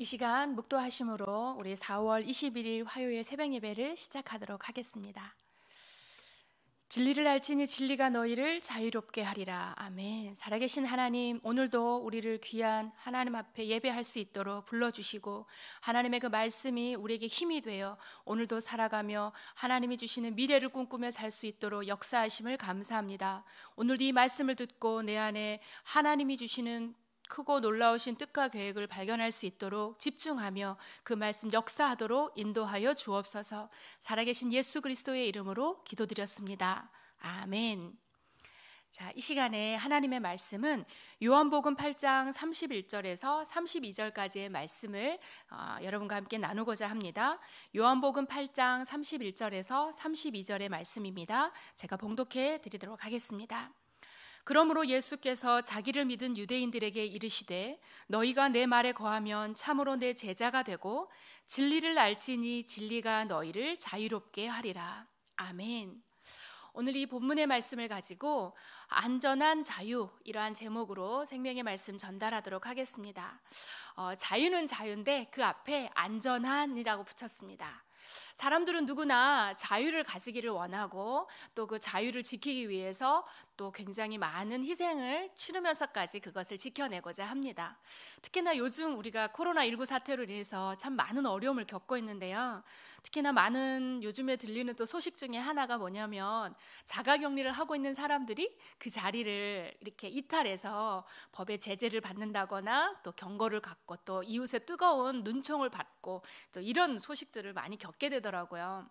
이 시간 묵도하심으로 우리 4월 21일 화요일 새벽 예배를 시작하도록 하겠습니다. 진리를 알지니 진리가 너희를 자유롭게 하리라. 아멘. 살아계신 하나님, 오늘도 우리를 귀한 하나님 앞에 예배할 수 있도록 불러주시고, 하나님의 그 말씀이 우리에게 힘이 되어 오늘도 살아가며 하나님이 주시는 미래를 꿈꾸며 살 수 있도록 역사하심을 감사합니다. 오늘 이 말씀을 듣고 내 안에 하나님이 주시는 크고 놀라우신 뜻과 계획을 발견할 수 있도록 집중하며 그 말씀 역사하도록 인도하여 주옵소서. 살아계신 예수 그리스도의 이름으로 기도드렸습니다. 아멘. 자, 이 시간에 하나님의 말씀은 요한복음 8장 31절에서 32절까지의 말씀을 어, 여러분과 함께 나누고자 합니다. 요한복음 8장 31절에서 32절의 말씀입니다. 제가 봉독해 드리도록 하겠습니다. 그러므로 예수께서 자기를 믿은 유대인들에게 이르시되 너희가 내 말에 거하면 참으로 내 제자가 되고 진리를 알지니 진리가 너희를 자유롭게 하리라. 아멘. 오늘 이 본문의 말씀을 가지고 안전한 자유 이러한 제목으로 생명의 말씀 전달하도록 하겠습니다. 어, 자유는 자유인데 그 앞에 안전한이라고 붙였습니다. 사람들은 누구나 자유를 가지기를 원하고 또 그 자유를 지키기 위해서 또 굉장히 많은 희생을 치르면서까지 그것을 지켜내고자 합니다. 특히나 요즘 우리가 코로나19 사태로 인해서 참 많은 어려움을 겪고 있는데요. 특히나 많은 요즘에 들리는 또 소식 중에 하나가 뭐냐면 자가 격리를 하고 있는 사람들이 그 자리를 이렇게 이탈해서 법의 제재를 받는다거나 또 경고를 갖고 또 이웃의 뜨거운 눈총을 받고 또 이런 소식들을 많이 겪게 되는 되더라고요.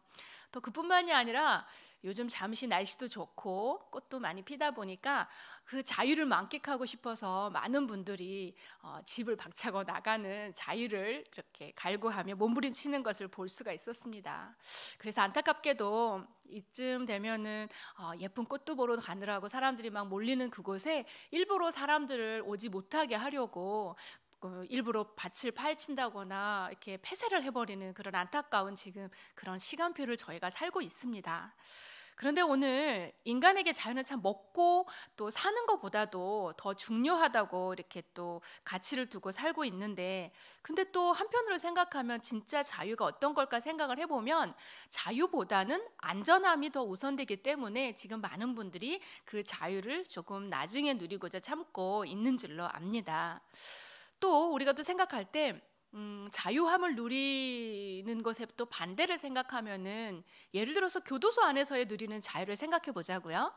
또 그뿐만이 아니라 요즘 잠시 날씨도 좋고 꽃도 많이 피다 보니까 그 자유를 만끽하고 싶어서 많은 분들이 어, 집을 박차고 나가는 자유를 이렇게 갈구하며 몸부림치는 것을 볼 수가 있었습니다. 그래서 안타깝게도 이쯤 되면은 어, 예쁜 꽃도 보러 가느라고 사람들이 막 몰리는 그곳에 일부러 사람들을 오지 못하게 하려고 그 일부러 밭을 파헤친다거나 이렇게 폐쇄를 해버리는 그런 안타까운 지금 그런 시간표를 저희가 살고 있습니다. 그런데 오늘 인간에게 자연은 참 먹고 또 사는 것보다도 더 중요하다고 이렇게 또 가치를 두고 살고 있는데 근데 또 한편으로 생각하면 진짜 자유가 어떤 걸까 생각을 해보면 자유보다는 안전함이 더 우선되기 때문에 지금 많은 분들이 그 자유를 조금 나중에 누리고자 참고 있는 줄로 압니다. 또 우리가 또 생각할 때 음, 자유함을 누리는 것에 또 반대를 생각하면은 예를 들어서 교도소 안에서의 누리는 자유를 생각해 보자고요.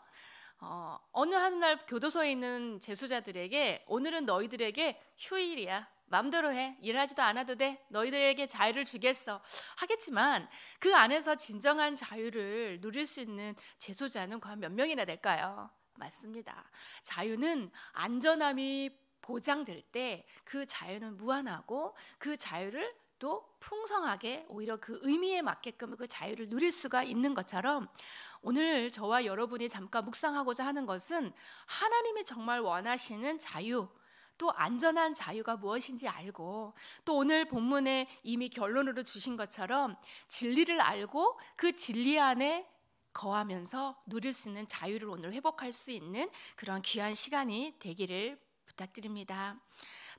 어, 어느 한 날 교도소에 있는 재수자들에게 오늘은 너희들에게 휴일이야. 맘대로 해. 일하지도 않아도 돼. 너희들에게 자유를 주겠어. 하겠지만 그 안에서 진정한 자유를 누릴 수 있는 재소자는 과연 몇 명이나 될까요? 맞습니다. 자유는 안전함이 보장될 때 그 자유는 무한하고 그 자유를 또 풍성하게 오히려 그 의미에 맞게끔 그 자유를 누릴 수가 있는 것처럼 오늘 저와 여러분이 잠깐 묵상하고자 하는 것은 하나님이 정말 원하시는 자유 또 안전한 자유가 무엇인지 알고 또 오늘 본문에 이미 결론으로 주신 것처럼 진리를 알고 그 진리 안에 거하면서 누릴 수 있는 자유를 오늘 회복할 수 있는 그런 귀한 시간이 되기를 부탁드립니다.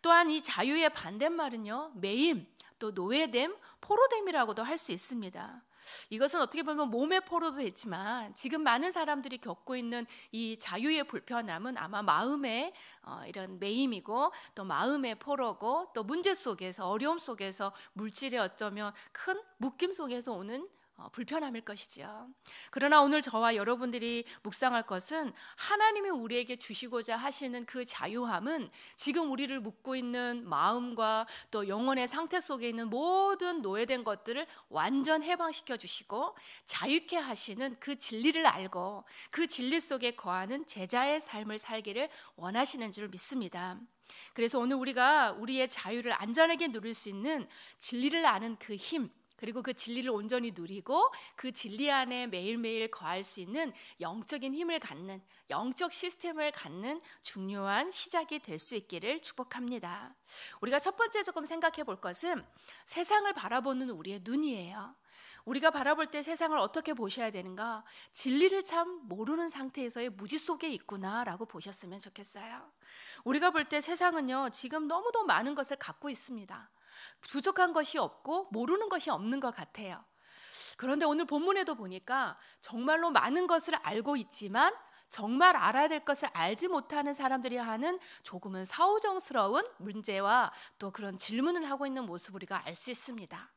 또한 이 자유의 반대말은요, 매임, 또 노예됨, 포로됨이라고도 할 수 있습니다. 이것은 어떻게 보면 몸의 포로도 되지만 지금 많은 사람들이 겪고 있는 이 자유의 불편함은 아마 마음의 어, 이런 매임이고 또 마음의 포로고 또 문제 속에서 어려움 속에서 물질에 어쩌면 큰 묶임 속에서 오는 어, 불편함일 것이지요. 그러나 오늘 저와 여러분들이 묵상할 것은 하나님이 우리에게 주시고자 하시는 그 자유함은 지금 우리를 묶고 있는 마음과 또 영혼의 상태 속에 있는 모든 노예된 것들을 완전 해방시켜 주시고 자유케 하시는 그 진리를 알고 그 진리 속에 거하는 제자의 삶을 살기를 원하시는 줄 믿습니다. 그래서 오늘 우리가 우리의 자유를 안전하게 누릴 수 있는 진리를 아는 그 힘, 그리고 그 진리를 온전히 누리고 그 진리 안에 매일매일 거할 수 있는 영적인 힘을 갖는 영적 시스템을 갖는 중요한 시작이 될 수 있기를 축복합니다. 우리가 첫 번째 조금 생각해 볼 것은 세상을 바라보는 우리의 눈이에요. 우리가 바라볼 때 세상을 어떻게 보셔야 되는가? 진리를 참 모르는 상태에서의 무지 속에 있구나라고 보셨으면 좋겠어요. 우리가 볼 때 세상은요, 지금 너무도 많은 것을 갖고 있습니다. 부족한 것이 없고 모르는 것이 없는 것 같아요. 그런데 오늘 본문에도 보니까 정말로 많은 것을 알고 있지만 정말 알아야 될 것을 알지 못하는 사람들이 하는 조금은 사오정스러운 문제와 또 그런 질문을 하고 있는 모습 우리가 알 수 있습니다.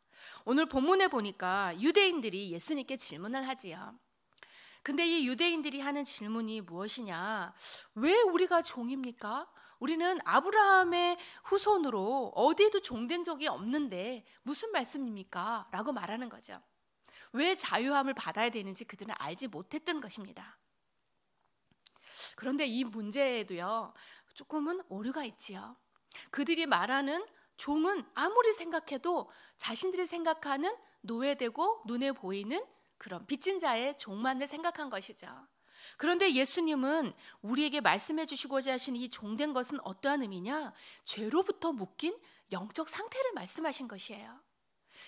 오늘 본문에 보니까 유대인들이 예수님께 질문을 하지요. 근데 이 유대인들이 하는 질문이 무엇이냐? 왜 우리가 종입니까? 우리는 아브라함의 후손으로 어디에도 종된 적이 없는데 무슨 말씀입니까? 라고 말하는 거죠. 왜 자유함을 받아야 되는지 그들은 알지 못했던 것입니다. 그런데 이 문제에도요, 조금은 오류가 있지요. 그들이 말하는 종은 아무리 생각해도 자신들이 생각하는 노예되고 눈에 보이는 그런 빚진 자의 종만을 생각한 것이죠. 그런데 예수님은 우리에게 말씀해 주시고자 하신 이 종된 것은 어떠한 의미냐? 죄로부터 묶인 영적 상태를 말씀하신 것이에요.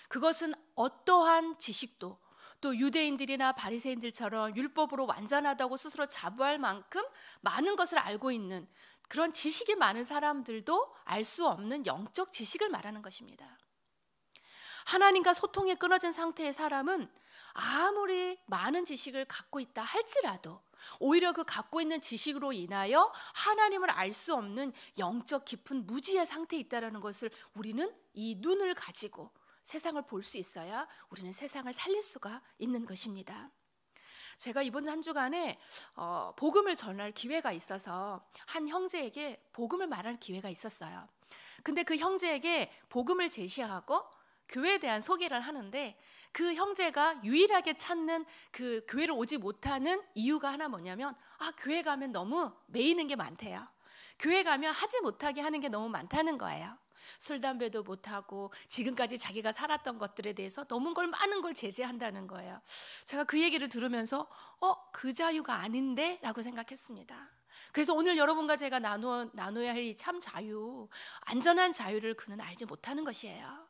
그것은 어떠한 지식도 또 유대인들이나 바리새인들처럼 율법으로 완전하다고 스스로 자부할 만큼 많은 것을 알고 있는 그런 지식이 많은 사람들도 알 수 없는 영적 지식을 말하는 것입니다. 하나님과 소통이 끊어진 상태의 사람은 아무리 많은 지식을 갖고 있다 할지라도 오히려 그 갖고 있는 지식으로 인하여 하나님을 알 수 없는 영적 깊은 무지의 상태에 있다라는 것을 우리는 이 눈을 가지고 세상을 볼 수 있어야 우리는 세상을 살릴 수가 있는 것입니다. 제가 이번 한 주간에 어, 복음을 전할 기회가 있어서 한 형제에게 복음을 말할 기회가 있었어요. 근데 그 형제에게 복음을 제시하고 교회에 대한 소개를 하는데 그 형제가 유일하게 찾는 그 교회를 오지 못하는 이유가 하나 뭐냐면 아 교회 가면 너무 매이는 게 많대요. 교회 가면 하지 못하게 하는 게 너무 많다는 거예요. 술 담배도 못하고 지금까지 자기가 살았던 것들에 대해서 너무 걸 많은 걸 제재한다는 거예요. 제가 그 얘기를 들으면서 어 그 자유가 아닌데라고 생각했습니다. 그래서 오늘 여러분과 제가 나누어, 나눠야 할 이 참 자유, 안전한 자유를 그는 알지 못하는 것이에요.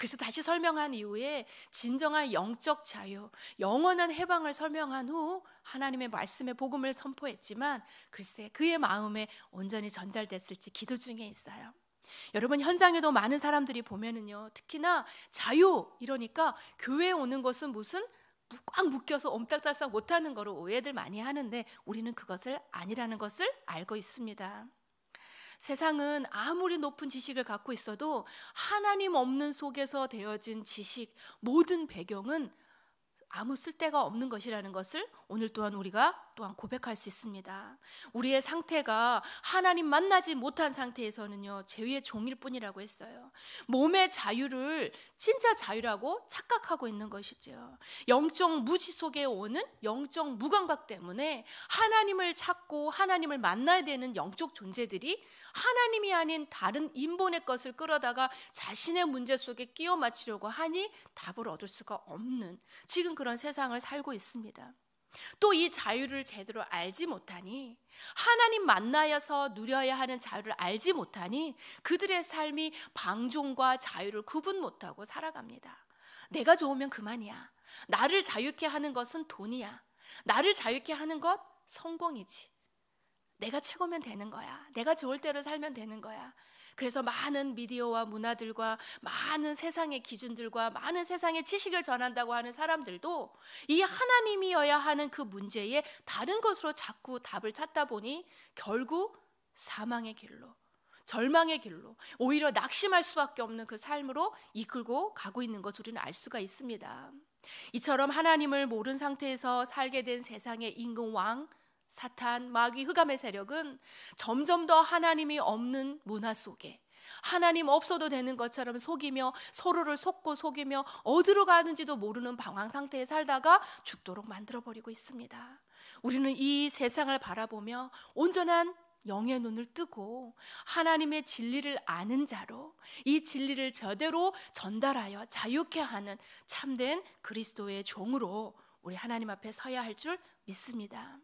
그래서 다시 설명한 이후에 진정한 영적 자유, 영원한 해방을 설명한 후 하나님의 말씀의 복음을 선포했지만 글쎄 그의 마음에 온전히 전달됐을지 기도 중에 있어요. 여러분 현장에도 많은 사람들이 보면은요. 특히나 자유 이러니까 교회 오는 것은 무슨 꽉 묶여서 옴딱달싹 못하는 거로 오해들 많이 하는데 우리는 그것을 아니라는 것을 알고 있습니다. 세상은 아무리 높은 지식을 갖고 있어도 하나님 없는 속에서 되어진 지식, 모든 배경은 아무 쓸데가 없는 것이라는 것을 오늘 또한 우리가 또한 고백할 수 있습니다. 우리의 상태가 하나님 만나지 못한 상태에서는요, 죄의 종일 뿐이라고 했어요. 몸의 자유를 진짜 자유라고 착각하고 있는 것이죠. 영적 무지 속에 오는 영적 무감각 때문에 하나님을 찾고 하나님을 만나야 되는 영적 존재들이 하나님이 아닌 다른 인본의 것을 끌어다가 자신의 문제 속에 끼워 맞추려고 하니 답을 얻을 수가 없는 지금 그런 세상을 살고 있습니다. 또이 자유를 제대로 알지 못하니 하나님 만나여서 누려야 하는 자유를 알지 못하니 그들의 삶이 방종과 자유를 구분 못하고 살아갑니다. 내가 좋으면 그만이야. 나를 자유케 하는 것은 돈이야. 나를 자유케 하는 것 성공이지. 내가 최고면 되는 거야. 내가 좋을 대로 살면 되는 거야. 그래서 많은 미디어와 문화들과 많은 세상의 기준들과 많은 세상의 지식을 전한다고 하는 사람들도 이 하나님이어야 하는 그 문제에 다른 것으로 자꾸 답을 찾다 보니 결국 사망의 길로 절망의 길로 오히려 낙심할 수밖에 없는 그 삶으로 이끌고 가고 있는 것을 우리는 알 수가 있습니다. 이처럼 하나님을 모른 상태에서 살게 된 세상의 임금 왕 사탄, 마귀, 흑암의 세력은 점점 더 하나님이 없는 문화 속에 하나님 없어도 되는 것처럼 속이며 서로를 속고 속이며 어디로 가는지도 모르는 방황 상태에 살다가 죽도록 만들어 버리고 있습니다. 우리는 이 세상을 바라보며 온전한 영의 눈을 뜨고 하나님의 진리를 아는 자로 이 진리를 제대로 전달하여 자유케 하는 참된 그리스도의 종으로 우리 하나님 앞에 서야 할 줄 믿습니다.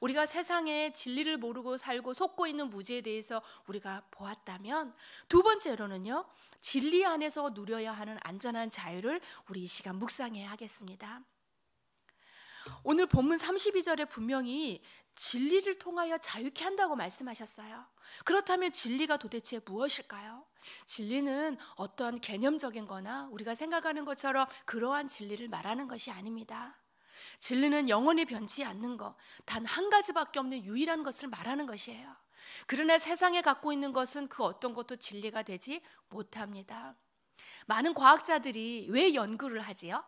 우리가 세상에 진리를 모르고 살고 속고 있는 무지에 대해서 우리가 보았다면 두 번째로는요. 진리 안에서 누려야 하는 안전한 자유를 우리 이 시간 묵상해야 하겠습니다. 오늘 본문 32절에 분명히 진리를 통하여 자유케 한다고 말씀하셨어요. 그렇다면 진리가 도대체 무엇일까요? 진리는 어떤 개념적인 거나 우리가 생각하는 것처럼 그러한 진리를 말하는 것이 아닙니다. 진리는 영원히 변치 않는 것, 단 한 가지밖에 없는 유일한 것을 말하는 것이에요. 그러나 세상에 갖고 있는 것은 그 어떤 것도 진리가 되지 못합니다. 많은 과학자들이 왜 연구를 하지요?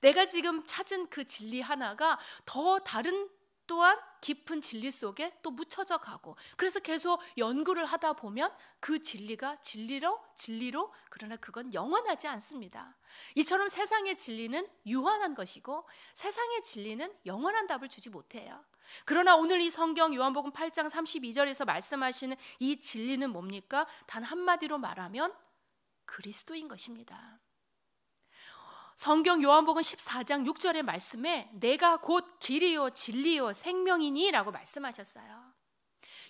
내가 지금 찾은 그 진리 하나가 더 다른 또한 깊은 진리 속에 또 묻혀져 가고 그래서 계속 연구를 하다 보면 그 진리가 진리로 진리로 그러나 그건 영원하지 않습니다. 이처럼 세상의 진리는 유한한 것이고 세상의 진리는 영원한 답을 주지 못해요. 그러나 오늘 이 성경 요한복음 8장 32절에서 말씀하시는 이 진리는 뭡니까? 단 한마디로 말하면 그리스도인 것입니다. 성경 요한복음 14장 6절의 말씀에 내가 곧 길이요 진리요 생명이니라고 말씀하셨어요.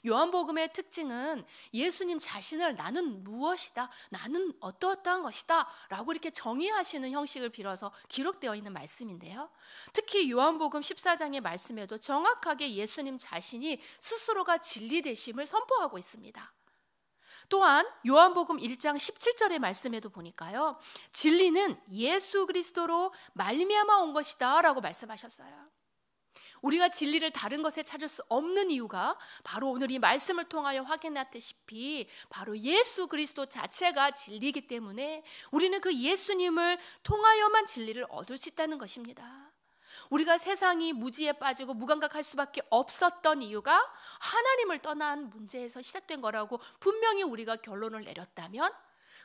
요한복음의 특징은 예수님 자신을 나는 무엇이다, 나는 어떠어떠한 것이다 라고 이렇게 정의하시는 형식을 빌어서 기록되어 있는 말씀인데요. 특히 요한복음 14장의 말씀에도 정확하게 예수님 자신이 스스로가 진리 되심을 선포하고 있습니다. 또한 요한복음 1장 17절의 말씀에도 보니까요. 진리는 예수 그리스도로 말미암아 온 것이다라고 말씀하셨어요. 우리가 진리를 다른 것에 찾을 수 없는 이유가 바로 오늘 이 말씀을 통하여 확인했듯이 바로 예수 그리스도 자체가 진리이기 때문에 우리는 그 예수님을 통하여만 진리를 얻을 수 있다는 것입니다. 우리가 세상이 무지에 빠지고 무감각할 수밖에 없었던 이유가 하나님을 떠난 문제에서 시작된 거라고 분명히 우리가 결론을 내렸다면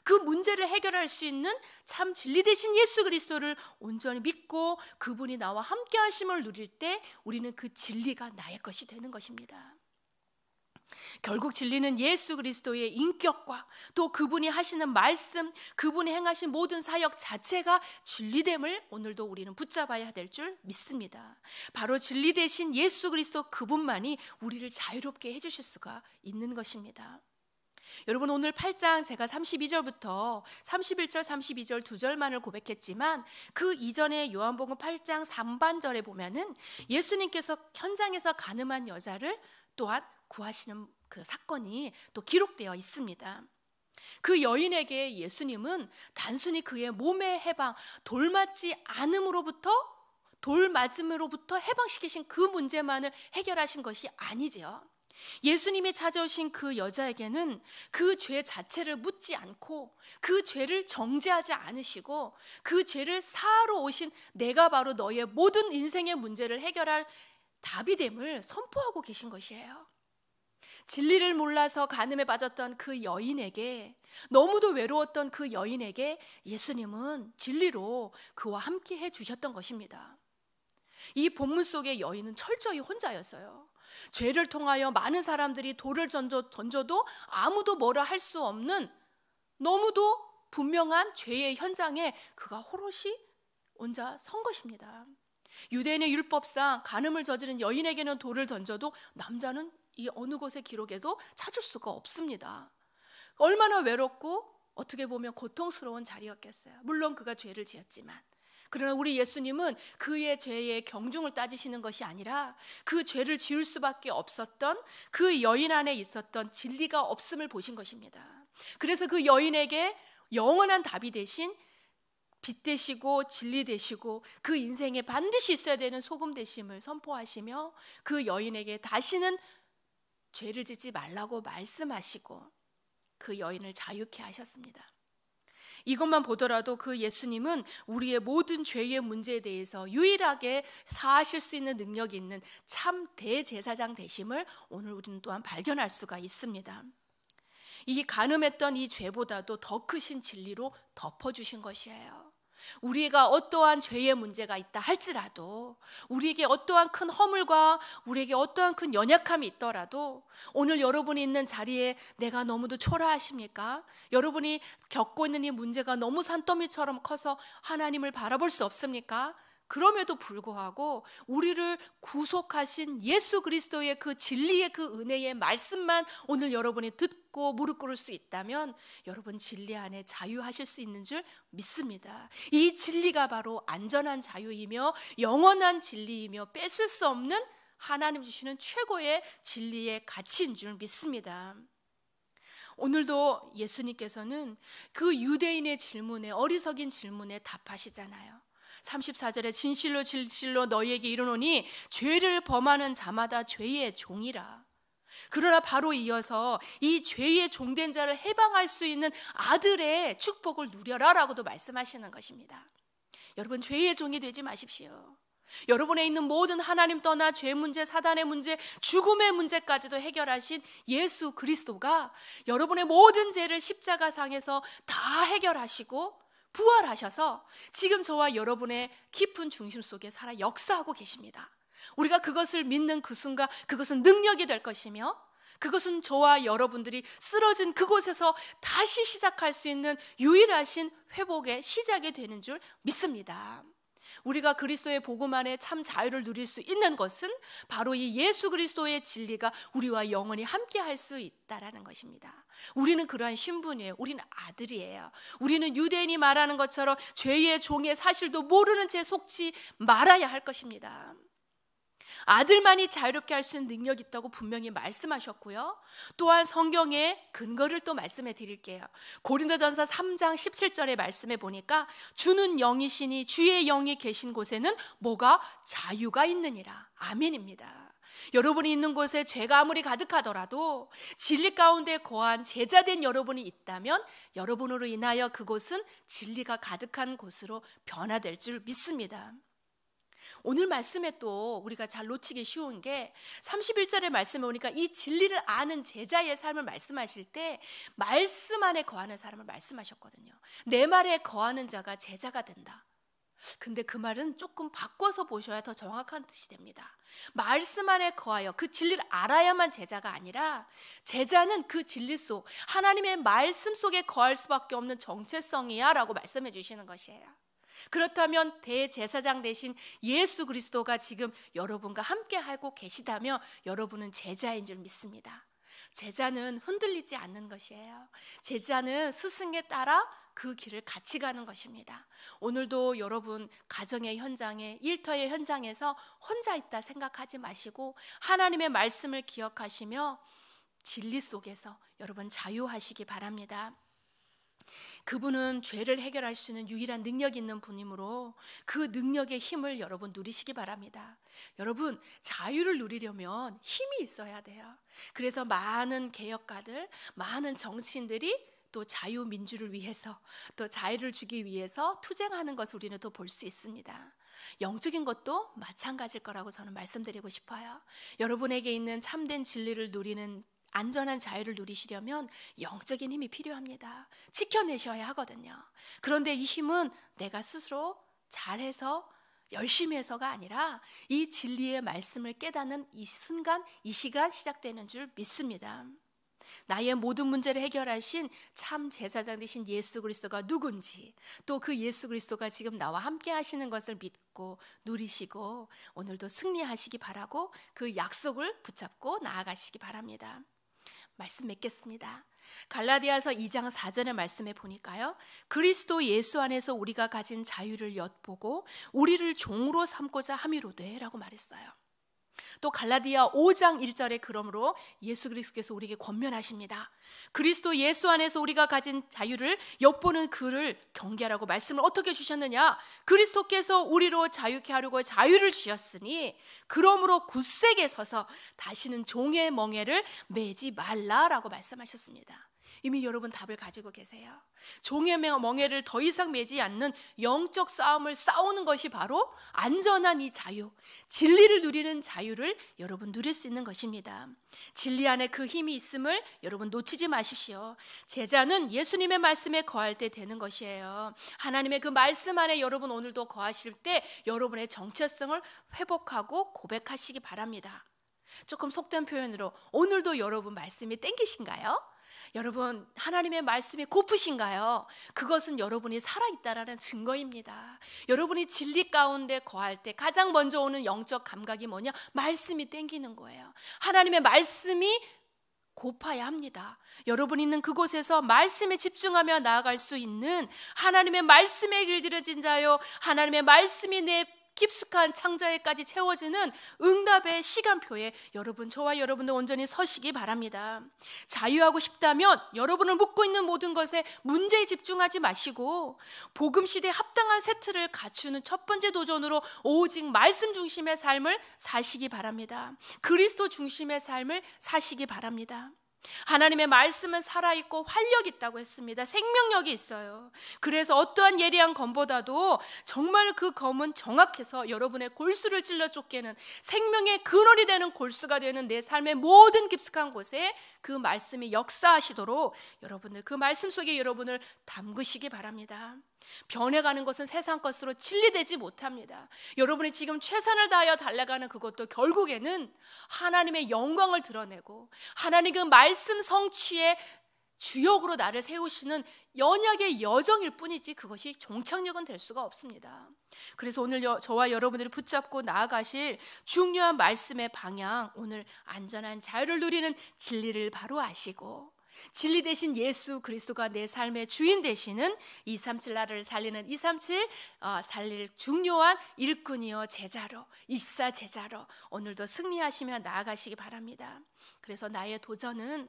그 문제를 해결할 수 있는 참 진리 대신 예수 그리스도를 온전히 믿고 그분이 나와 함께 하심을 누릴 때 우리는 그 진리가 나의 것이 되는 것입니다. 결국 진리는 예수 그리스도의 인격과 또 그분이 하시는 말씀, 그분이 행하신 모든 사역 자체가 진리됨을 오늘도 우리는 붙잡아야 될 줄 믿습니다. 바로 진리 대신 예수 그리스도 그분만이 우리를 자유롭게 해주실 수가 있는 것입니다. 여러분 오늘 8장 제가 32절부터 31절, 32절 두 절만을 고백했지만 그 이전에 요한복음 8장 3반절에 보면은 예수님께서 현장에서 가늠한 여자를 또한 구하시는 그 사건이 또 기록되어 있습니다. 그 여인에게 예수님은 단순히 그의 몸의 해방, 돌 맞지 않음으로부터 돌 맞음으로부터 해방시키신 그 문제만을 해결하신 것이 아니지요. 예수님이 찾아오신 그 여자에게는 그 죄 자체를 묻지 않고 그 죄를 정죄하지 않으시고 그 죄를 사하러 오신 내가 바로 너의 모든 인생의 문제를 해결할 답이 됨을 선포하고 계신 것이에요. 진리를 몰라서 가늠에 빠졌던 그 여인에게 너무도 외로웠던 그 여인에게 예수님은 진리로 그와 함께 해 주셨던 것입니다. 이 본문 속의 여인은 철저히 혼자였어요. 죄를 통하여 많은 사람들이 돌을 던져, 도 아무도 뭐라 할 수 없는 너무도 분명한 죄의 현장에 그가 호롯이 혼자 선 것입니다. 유대인의 율법상 간음을 저지른 여인에게는 돌을 던져도 남자는 이 어느 곳의 기록에도 찾을 수가 없습니다. 얼마나 외롭고 어떻게 보면 고통스러운 자리였겠어요. 물론 그가 죄를 지었지만. 그러나 우리 예수님은 그의 죄의 경중을 따지시는 것이 아니라 그 죄를 지을 수밖에 없었던 그 여인 안에 있었던 진리가 없음을 보신 것입니다. 그래서 그 여인에게 영원한 답이 대신 빛 되시고 진리 되시고 그 인생에 반드시 있어야 되는 소금 되심을 선포하시며 그 여인에게 다시는 죄를 짓지 말라고 말씀하시고 그 여인을 자유케 하셨습니다. 이것만 보더라도 그 예수님은 우리의 모든 죄의 문제에 대해서 유일하게 사하실 수 있는 능력이 있는 참 대제사장 되심을 오늘 우리는 또한 발견할 수가 있습니다. 이 가늠했던 이 죄보다도 더 크신 진리로 덮어주신 것이에요. 우리가 어떠한 죄의 문제가 있다 할지라도 우리에게 어떠한 큰 허물과 우리에게 어떠한 큰 연약함이 있더라도 오늘 여러분이 있는 자리에 내가 너무도 초라하십니까? 여러분이 겪고 있는 이 문제가 너무 산더미처럼 커서 하나님을 바라볼 수 없습니까? 그럼에도 불구하고 우리를 구속하신 예수 그리스도의 그 진리의 그 은혜의 말씀만 오늘 여러분이 듣고 무릎 꿇을 수 있다면 여러분 진리 안에 자유하실 수 있는 줄 믿습니다. 이 진리가 바로 안전한 자유이며 영원한 진리이며 뺏을 수 없는 하나님 주시는 최고의 진리의 가치인 줄 믿습니다. 오늘도 예수님께서는 그 유대인의 질문에 어리석인 질문에 답하시잖아요. 34절에 진실로 진실로 너희에게 이르노니 죄를 범하는 자마다 죄의 종이라. 그러나 바로 이어서 이 죄의 종된 자를 해방할 수 있는 아들의 축복을 누려라라고도 말씀하시는 것입니다. 여러분 죄의 종이 되지 마십시오. 여러분에 있는 모든 하나님 떠나 죄 문제, 사단의 문제, 죽음의 문제까지도 해결하신 예수 그리스도가 여러분의 모든 죄를 십자가상에서 다 해결하시고 부활하셔서 지금 저와 여러분의 깊은 중심 속에 살아 역사하고 계십니다. 우리가 그것을 믿는 그 순간 그것은 능력이 될 것이며 그것은 저와 여러분들이 쓰러진 그곳에서 다시 시작할 수 있는 유일하신 회복의 시작이 되는 줄 믿습니다. 우리가 그리스도의 복음 안에 참 자유를 누릴 수 있는 것은 바로 이 예수 그리스도의 진리가 우리와 영원히 함께 할 수 있다라는 것입니다. 우리는 그러한 신분이에요. 우리는 아들이에요. 우리는 유대인이 말하는 것처럼 죄의 종의 사실도 모르는 채 속지 말아야 할 것입니다. 아들만이 자유롭게 할 수 있는 능력이 있다고 분명히 말씀하셨고요. 또한 성경의 근거를 또 말씀해 드릴게요. 고린도전서 3장 17절의 말씀에 보니까 주는 영이시니 주의 영이 계신 곳에는 뭐가 자유가 있느니라. 아멘입니다. 여러분이 있는 곳에 죄가 아무리 가득하더라도 진리 가운데 거한 제자된 여러분이 있다면 여러분으로 인하여 그곳은 진리가 가득한 곳으로 변화될 줄 믿습니다. 오늘 말씀에 또 우리가 잘 놓치기 쉬운 게 31절의 말씀에 오니까 이 진리를 아는 제자의 삶을 말씀하실 때 말씀 안에 거하는 사람을 말씀하셨거든요. 내 말에 거하는 자가 제자가 된다. 근데 그 말은 조금 바꿔서 보셔야 더 정확한 뜻이 됩니다. 말씀 안에 거하여 그 진리를 알아야만 제자가 아니라 제자는 그 진리 속 하나님의 말씀 속에 거할 수밖에 없는 정체성이야라고 말씀해 주시는 것이에요. 그렇다면 대제사장 대신 예수 그리스도가 지금 여러분과 함께 하고 계시다며 여러분은 제자인 줄 믿습니다. 제자는 흔들리지 않는 것이에요. 제자는 스승에 따라 그 길을 같이 가는 것입니다. 오늘도 여러분 가정의 현장에 일터의 현장에서 혼자 있다 생각하지 마시고 하나님의 말씀을 기억하시며 진리 속에서 여러분 자유하시기 바랍니다. 그분은 죄를 해결할 수 있는 유일한 능력 있는 분이므로 그 능력의 힘을 여러분 누리시기 바랍니다. 여러분 자유를 누리려면 힘이 있어야 돼요. 그래서 많은 개혁가들, 많은 정치인들이 또 자유민주를 위해서 또 자유를 주기 위해서 투쟁하는 것을 우리는 또 볼 수 있습니다. 영적인 것도 마찬가지일 거라고 저는 말씀드리고 싶어요. 여러분에게 있는 참된 진리를 누리는 안전한 자유를 누리시려면 영적인 힘이 필요합니다. 지켜내셔야 하거든요. 그런데 이 힘은 내가 스스로 잘해서 열심히 해서가 아니라 이 진리의 말씀을 깨닫는 이 순간, 이 시간 시작되는 줄 믿습니다. 나의 모든 문제를 해결하신 참 제사장 되신 예수 그리스도가 누군지 또 그 예수 그리스도가 지금 나와 함께 하시는 것을 믿고 누리시고 오늘도 승리하시기 바라고 그 약속을 붙잡고 나아가시기 바랍니다. 말씀 맺겠습니다. 갈라디아서 2장 4절의 말씀에 보니까요. 그리스도 예수 안에서 우리가 가진 자유를 엿보고 우리를 종으로 삼고자 함이로되라고 말했어요. 또 갈라디아 5장 1절에 그러므로 예수 그리스도께서 우리에게 권면하십니다. 그리스도 예수 안에서 우리가 가진 자유를 엿보는 그를 경계하라고 말씀을 어떻게 주셨느냐? 그리스도께서 우리로 자유케 하려고 자유를 주셨으니 그러므로 굳세게 서서 다시는 종의 멍에를 매지 말라라고 말씀하셨습니다. 이미 여러분 답을 가지고 계세요. 종의 멍해를 더 이상 매지 않는 영적 싸움을 싸우는 것이 바로 안전한 이 자유, 진리를 누리는 자유를 여러분 누릴 수 있는 것입니다. 진리 안에 그 힘이 있음을 여러분 놓치지 마십시오. 제자는 예수님의 말씀에 거할 때 되는 것이에요. 하나님의 그 말씀 안에 여러분 오늘도 거하실 때 여러분의 정체성을 회복하고 고백하시기 바랍니다. 조금 속된 표현으로 오늘도 여러분 말씀이 땡기신가요? 여러분 하나님의 말씀이 고프신가요? 그것은 여러분이 살아있다라는 증거입니다. 여러분이 진리 가운데 거할 때 가장 먼저 오는 영적 감각이 뭐냐? 말씀이 땡기는 거예요. 하나님의 말씀이 고파야 합니다. 여러분 있는 그곳에서 말씀에 집중하며 나아갈 수 있는 하나님의 말씀에 길들여진 자요. 하나님의 말씀이 내 깊숙한 창자에까지 채워지는 응답의 시간표에 여러분 저와 여러분도 온전히 서시기 바랍니다. 자유하고 싶다면 여러분을 묶고 있는 모든 것에 문제에 집중하지 마시고 복음 시대에 합당한 세트를 갖추는 첫 번째 도전으로 오직 말씀 중심의 삶을 사시기 바랍니다. 그리스도 중심의 삶을 사시기 바랍니다. 하나님의 말씀은 살아있고 활력 있다고 했습니다. 생명력이 있어요. 그래서 어떠한 예리한 검보다도 정말 그 검은 정확해서 여러분의 골수를 찔러 쫓기는 생명의 근원이 되는 골수가 되는 내 삶의 모든 깊숙한 곳에 그 말씀이 역사하시도록 여러분들 그 말씀 속에 여러분을 담그시기 바랍니다. 변해가는 것은 세상 것으로 진리되지 못합니다. 여러분이 지금 최선을 다하여 달려가는 그것도 결국에는 하나님의 영광을 드러내고 하나님 그 말씀 성취의 주역으로 나를 세우시는 연약의 여정일 뿐이지 그것이 종착역은 될 수가 없습니다. 그래서 오늘 여, 저와 여러분들이 붙잡고 나아가실 중요한 말씀의 방향, 오늘 안전한 자유를 누리는 진리를 바로 아시고 진리 대신 예수 그리스도가 내 삶의 주인 되시는 237 나를 살리는 237 어, 살릴 중요한 일꾼이요 제자로 24 제자로 오늘도 승리하시며 나아가시기 바랍니다. 그래서 나의 도전은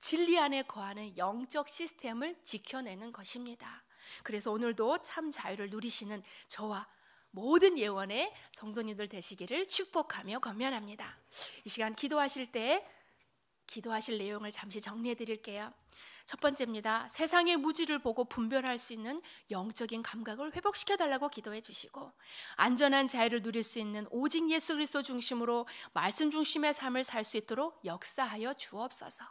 진리 안에 거하는 영적 시스템을 지켜내는 것입니다. 그래서 오늘도 참 자유를 누리시는 저와 모든 예원의 성도님들 되시기를 축복하며 건면합니다. 이 시간 기도하실 때 기도하실 내용을 잠시 정리해 드릴게요. 첫 번째입니다. 세상의 무지를 보고 분별할 수 있는 영적인 감각을 회복시켜 달라고 기도해 주시고 안전한 자유를 누릴 수 있는 오직 예수 그리스도 중심으로 말씀 중심의 삶을 살 수 있도록 역사하여 주옵소서.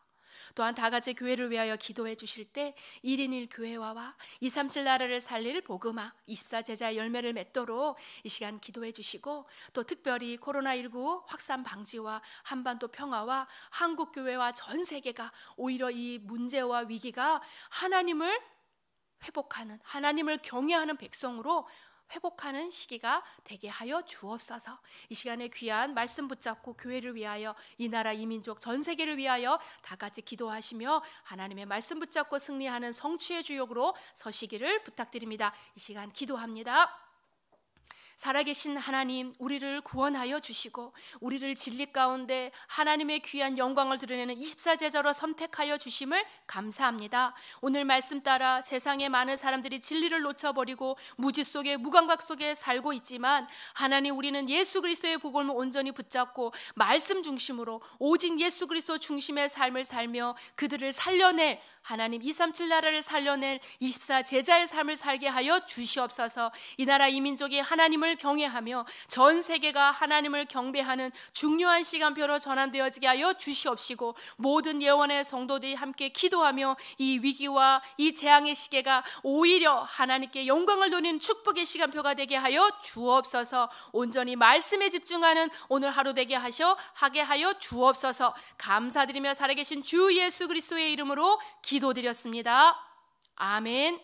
또한 다 같이 교회를 위하여 기도해 주실 때 1인 1 교회와와 237 나라를 살릴 복음화 24 제자 열매를 맺도록 이 시간 기도해 주시고 또 특별히 코로나19 확산 방지와 한반도 평화와 한국 교회와 전 세계가 오히려 이 문제와 위기가 하나님을 회복하는 하나님을 경외하는 백성으로 회복하는 시기가 되게 하여 주옵소서. 이 시간에 귀한 말씀 붙잡고 교회를 위하여 이 나라 이민족 전 세계를 위하여 다 같이 기도하시며 하나님의 말씀 붙잡고 승리하는 성취의 주역으로 서시기를 부탁드립니다. 이 시간 기도합니다. 살아계신 하나님, 우리를 구원하여 주시고, 우리를 진리 가운데 하나님의 귀한 영광을 드러내는 24제자로 선택하여 주심을 감사합니다. 오늘 말씀 따라 세상의 많은 사람들이 진리를 놓쳐버리고, 무지 속에, 무감각 속에 살고 있지만, 하나님 우리는 예수 그리스도의 복음을 온전히 붙잡고, 말씀 중심으로 오직 예수 그리스도 중심의 삶을 살며 그들을 살려낼 하나님 237 나라를 살려낼 24 제자의 삶을 살게 하여 주시옵소서. 이 나라 이민족이 하나님을 경외하며 전 세계가 하나님을 경배하는 중요한 시간표로 전환되어지게 하여 주시옵시고 모든 예원의 성도들이 함께 기도하며 이 위기와 이 재앙의 시계가 오히려 하나님께 영광을 돌리는 축복의 시간표가 되게 하여 주옵소서. 온전히 말씀에 집중하는 오늘 하루 되게 하셔 하게 하여 주옵소서. 감사드리며 살아계신 주 예수 그리스도의 이름으로 기 기도드렸습니다. 아멘.